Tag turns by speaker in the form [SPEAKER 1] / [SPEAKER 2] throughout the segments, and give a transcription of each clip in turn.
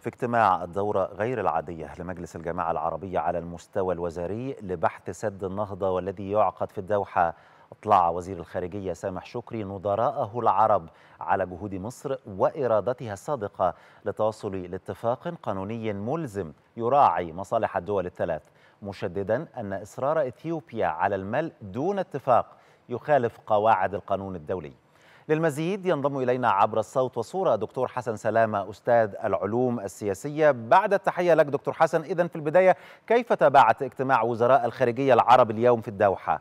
[SPEAKER 1] في اجتماع الدورة غير العادية لمجلس الجماعة العربية على المستوى الوزاري لبحث سد النهضة والذي يعقد في الدوحة أطلع وزير الخارجية سامح شكري نظراءه العرب على جهود مصر وإرادتها الصادقة للتوصل لاتفاق قانوني ملزم يراعي مصالح الدول الثلاث مشددا أن إصرار إثيوبيا على الملء دون اتفاق يخالف قواعد القانون الدولي للمزيد ينضم إلينا عبر الصوت وصورة دكتور حسن سلامة أستاذ العلوم السياسية بعد التحية لك دكتور حسن إذا في البداية كيف تابعت اجتماع وزراء
[SPEAKER 2] الخارجية العرب اليوم في الدوحة؟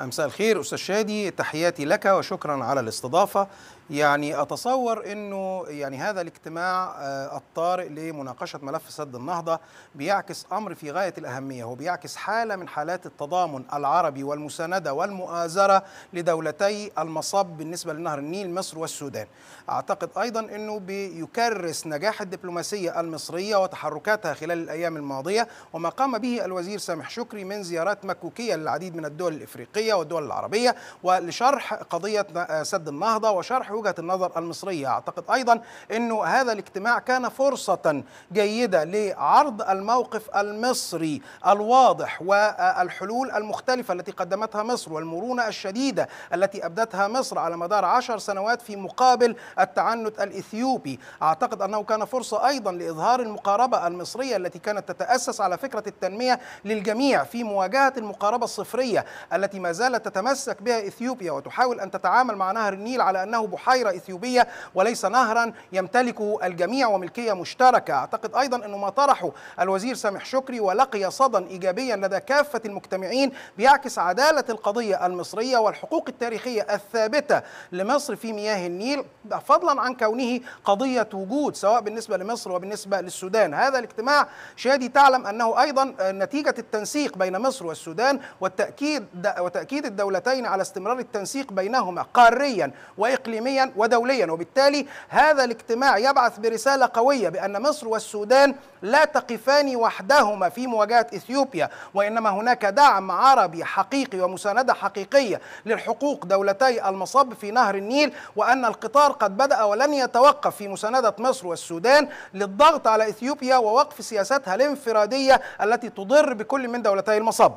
[SPEAKER 2] مساء الخير استاذ شادي تحياتي لك وشكرا على الاستضافه يعني أتصور أنه يعني هذا الاجتماع آه، الطارئ لمناقشة ملف سد النهضة بيعكس أمر في غاية الأهمية هو بيعكس حالة من حالات التضامن العربي والمساندة والمؤازرة لدولتي المصب بالنسبة لنهر النيل مصر والسودان أعتقد أيضا أنه بيكرس نجاح الدبلوماسية المصرية وتحركاتها خلال الأيام الماضية وما قام به الوزير سامح شكري من زيارات مكوكية للعديد من الدول الإفريقية والدول العربية ولشرح قضية آه، سد النهضة وشرح وجهة النظر المصرية أعتقد أيضا أنه هذا الاجتماع كان فرصة جيدة لعرض الموقف المصري الواضح والحلول المختلفة التي قدمتها مصر والمرونة الشديدة التي أبدتها مصر على مدار عشر سنوات في مقابل التعنت الإثيوبي أعتقد أنه كان فرصة أيضا لإظهار المقاربة المصرية التي كانت تتأسس على فكرة التنمية للجميع في مواجهة المقاربة الصفرية التي ما زالت تتمسك بها إثيوبيا وتحاول أن تتعامل مع نهر النيل على أنه بحيرة بحيرة إثيوبية وليس نهرا يمتلك الجميع وملكية مشتركة أعتقد أيضا أنه ما طرحه الوزير سامح شكري ولقي صدى إيجابيا لدى كافة المجتمعين بيعكس عدالة القضية المصرية والحقوق التاريخية الثابتة لمصر في مياه النيل فضلا عن كونه قضية وجود سواء بالنسبة لمصر وبالنسبة للسودان هذا الاجتماع شادي تعلم أنه أيضا نتيجة التنسيق بين مصر والسودان والتأكيد وتأكيد الدولتين على استمرار التنسيق بينهما قاريا وإقليميا ووطنيا ودوليا وبالتالي هذا الاجتماع يبعث برسالة قوية بأن مصر والسودان لا تقفان وحدهما في مواجهة إثيوبيا وإنما هناك دعم عربي حقيقي ومساندة حقيقية للحقوق دولتي المصب في نهر النيل وأن القطار قد بدأ ولن يتوقف في مساندة مصر والسودان للضغط على إثيوبيا ووقف سياستها الانفرادية التي تضر بكل من دولتي المصب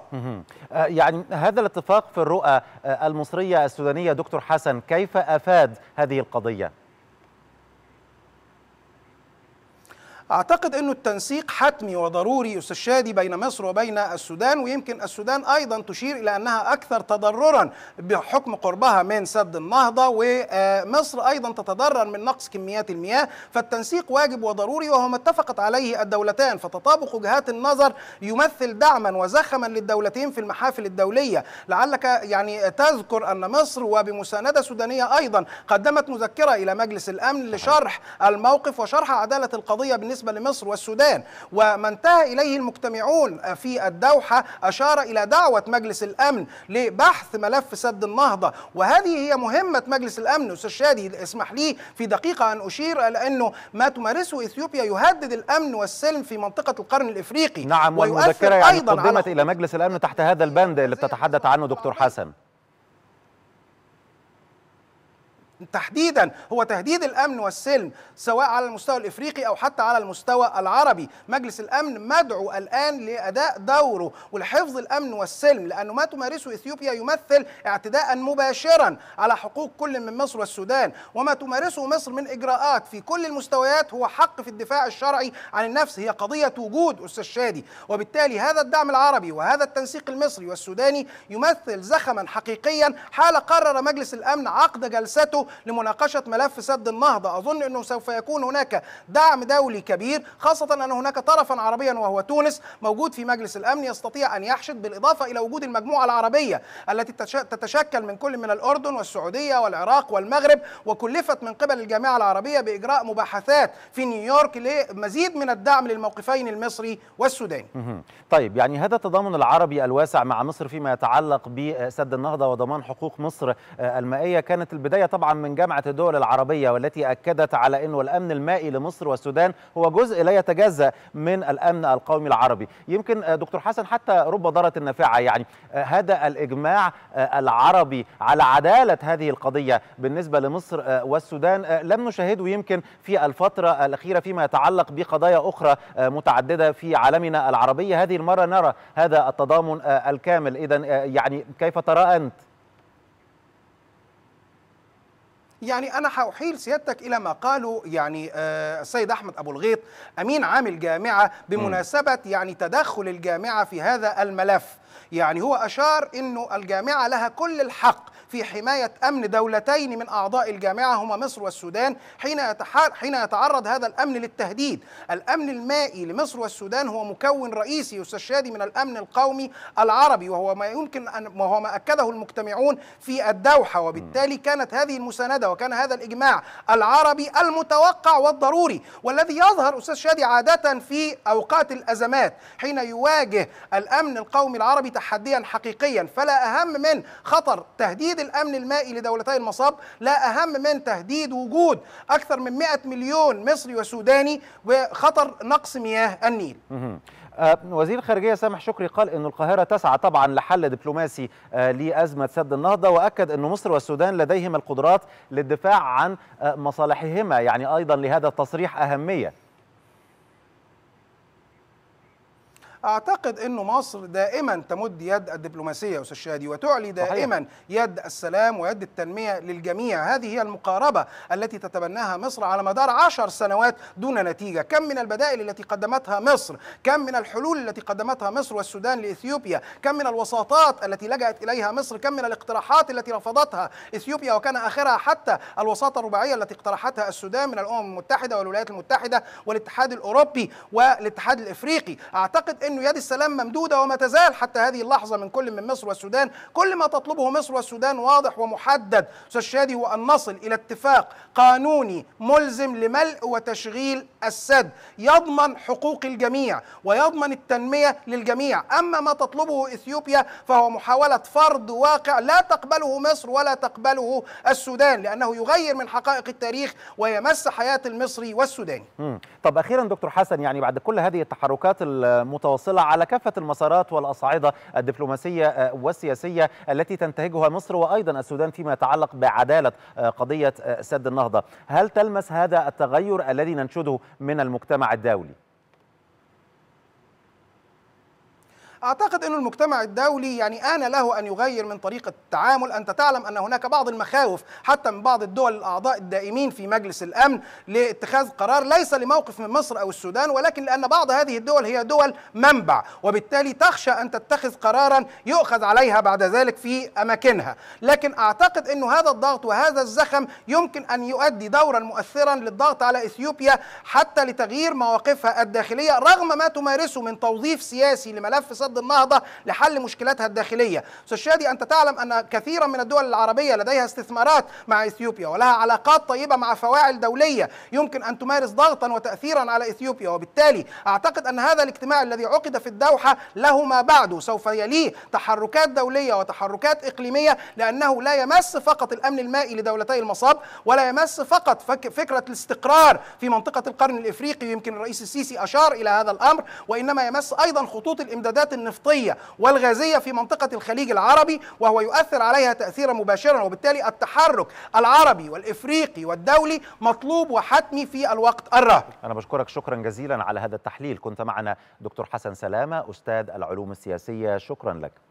[SPEAKER 2] آه، يعني هذا الاتفاق
[SPEAKER 1] في الرؤى آه، المصرية السودانية دكتور حسن كيف أفاد هذه القضية
[SPEAKER 2] اعتقد انه التنسيق حتمي وضروري استاذ شادي بين مصر وبين السودان ويمكن السودان ايضا تشير الى انها اكثر تضررا بحكم قربها من سد النهضه ومصر ايضا تتضرر من نقص كميات المياه فالتنسيق واجب وضروري وهو ما اتفقت عليه الدولتان فتطابق وجهات النظر يمثل دعما وزخما للدولتين في المحافل الدوليه لعلك يعني تذكر ان مصر وبمسانده سودانيه ايضا قدمت مذكره الى مجلس الامن لشرح الموقف وشرح عداله القضيه بالنسبه بالنسبة لمصر والسودان وما انتهى إليه المجتمعون في الدوحة أشار إلى دعوة مجلس الأمن لبحث ملف سد النهضة وهذه هي مهمة مجلس الأمن أستاذ شادي اسمح لي في دقيقة أن أشير لأنه ما تمارسه إثيوبيا يهدد الأمن والسلم في منطقة القرن الإفريقي نعم والمذكرة يعني قدمت
[SPEAKER 1] على... إلى مجلس الأمن تحت هذا البند اللي بتتحدث عنه دكتور حسن
[SPEAKER 2] تحديدا هو تهديد الامن والسلم سواء على المستوى الافريقي او حتى على المستوى العربي، مجلس الامن مدعو الان لاداء دوره ولحفظ الامن والسلم لانه ما تمارسه اثيوبيا يمثل اعتداء مباشرا على حقوق كل من مصر والسودان، وما تمارسه مصر من اجراءات في كل المستويات هو حق في الدفاع الشرعي عن النفس هي قضيه وجود استاذ شادي، وبالتالي هذا الدعم العربي وهذا التنسيق المصري والسوداني يمثل زخما حقيقيا حال قرر مجلس الامن عقد جلسته لمناقشه ملف سد النهضه اظن انه سوف يكون هناك دعم دولي كبير خاصه ان هناك طرفا عربيا وهو تونس موجود في مجلس الامن يستطيع ان يحشد بالاضافه الى وجود المجموعه العربيه التي تتشكل من كل من الاردن والسعوديه والعراق والمغرب وكلفت من قبل الجامعه العربيه باجراء مباحثات في نيويورك لمزيد من الدعم للموقفين المصري والسوداني.
[SPEAKER 1] طيب يعني هذا التضامن العربي الواسع مع مصر فيما يتعلق بسد النهضه وضمان حقوق مصر آه، المائيه كانت البدايه طبعا من جامعة الدول العربية والتي أكدت على أنه الأمن المائي لمصر والسودان هو جزء لا يتجزأ من الأمن القومي العربي يمكن دكتور حسن حتى رب ضارة نافعة يعني هذا الإجماع العربي على عدالة هذه القضية بالنسبة لمصر والسودان لم نشاهده يمكن في الفترة الأخيرة فيما يتعلق بقضايا أخرى متعددة في عالمنا العربي هذه المرة نرى هذا التضامن الكامل إذا يعني كيف ترى
[SPEAKER 2] أنت؟ يعني أنا هأحيل سيادتك إلى ما قاله يعني آه، السيد أحمد أبو الغيط أمين عام الجامعة بمناسبة يعني تدخل الجامعة في هذا الملف يعني هو أشار أنه الجامعة لها كل الحق في حماية أمن دولتين من أعضاء الجامعة هما مصر والسودان حين حين يتعرض هذا الأمن للتهديد الأمن المائي لمصر والسودان هو مكون رئيسي يستشهد من الأمن القومي العربي وهو ما يمكن أن وهو ما أكده المجتمعون في الدوحة وبالتالي كانت هذه المساندة وكان هذا الإجماع العربي المتوقع والضروري والذي يظهر أستاذ شادي عادة في أوقات الأزمات حين يواجه الأمن القومي العربي تحديا حقيقيا فلا أهم من خطر تهديد تهديد الامن المائي لدولتي المصاب لا اهم من تهديد وجود اكثر من 100 مليون مصري وسوداني وخطر نقص مياه النيل.
[SPEAKER 1] آه، وزير الخارجيه سامح شكري قال ان القاهره تسعى طبعا لحل دبلوماسي آه، لازمه سد النهضه واكد ان مصر والسودان لديهما القدرات للدفاع عن آه، مصالحهما يعني ايضا لهذا التصريح اهميه.
[SPEAKER 2] اعتقد انه مصر دائما تمد يد الدبلوماسيه استاذ شادي وتعلي دائما يد السلام ويد التنميه للجميع هذه هي المقاربه التي تتبناها مصر على مدار عشر سنوات دون نتيجه كم من البدائل التي قدمتها مصر كم من الحلول التي قدمتها مصر والسودان لاثيوبيا كم من الوساطات التي لجأت اليها مصر كم من الاقتراحات التي رفضتها اثيوبيا وكان اخرها حتى الوساطه الرباعيه التي اقترحتها السودان من الامم المتحده والولايات المتحده والاتحاد الاوروبي والاتحاد الافريقي اعتقد ان انه يد السلام ممدودة وما تزال حتى هذه اللحظة من كل من مصر والسودان كل ما تطلبه مصر والسودان واضح ومحدد أستاذ شادي هو أن نصل إلى اتفاق قانوني ملزم لملء وتشغيل السد يضمن حقوق الجميع ويضمن التنمية للجميع أما ما تطلبه إثيوبيا فهو محاولة فرض واقع لا تقبله مصر ولا تقبله السودان لأنه يغير من حقائق التاريخ ويمس حياة المصري والسوداني
[SPEAKER 1] طب أخيرا دكتور حسن يعني بعد كل هذه التحركات المتوسطة الصلة على كافة المسارات والأصعدة الدبلوماسية آه، والسياسية التي تنتهجها مصر وأيضا السودان فيما يتعلق بعدالة آه، قضية آه، سد النهضة هل تلمس هذا التغير الذي ننشده من المجتمع الدولي؟
[SPEAKER 2] اعتقد انه المجتمع الدولي يعني ان له ان يغير من طريقه التعامل انت تعلم ان هناك بعض المخاوف حتى من بعض الدول الاعضاء الدائمين في مجلس الامن لاتخاذ قرار ليس لموقف من مصر او السودان ولكن لان بعض هذه الدول هي دول منبع وبالتالي تخشى ان تتخذ قرارا يؤخذ عليها بعد ذلك في اماكنها لكن اعتقد انه هذا الضغط وهذا الزخم يمكن ان يؤدي دورا مؤثرا للضغط على اثيوبيا حتى لتغيير مواقفها الداخليه رغم ما تمارسه من توظيف سياسي لملف ضد النهضه لحل مشكلاتها الداخليه استاذ شادي انت تعلم ان كثيرا من الدول العربيه لديها استثمارات مع اثيوبيا ولها علاقات طيبه مع فواعل دوليه يمكن ان تمارس ضغطا وتاثيرا على اثيوبيا وبالتالي اعتقد ان هذا الاجتماع الذي عقد في الدوحه له ما بعده سوف يليه تحركات دوليه وتحركات اقليميه لانه لا يمس فقط الامن المائي لدولتي المصاب ولا يمس فقط فك فكره الاستقرار في منطقه القرن الافريقي يمكن الرئيس السيسي اشار الى هذا الامر وانما يمس ايضا خطوط الامدادات النفطية والغازية في منطقة الخليج العربي وهو يؤثر عليها تأثيرا مباشرا وبالتالي التحرك العربي والإفريقي والدولي مطلوب وحتمي في الوقت الراهن
[SPEAKER 1] أنا بشكرك شكرا جزيلا على هذا التحليل كنت معنا دكتور حسن سلامة أستاذ العلوم السياسية شكرا لك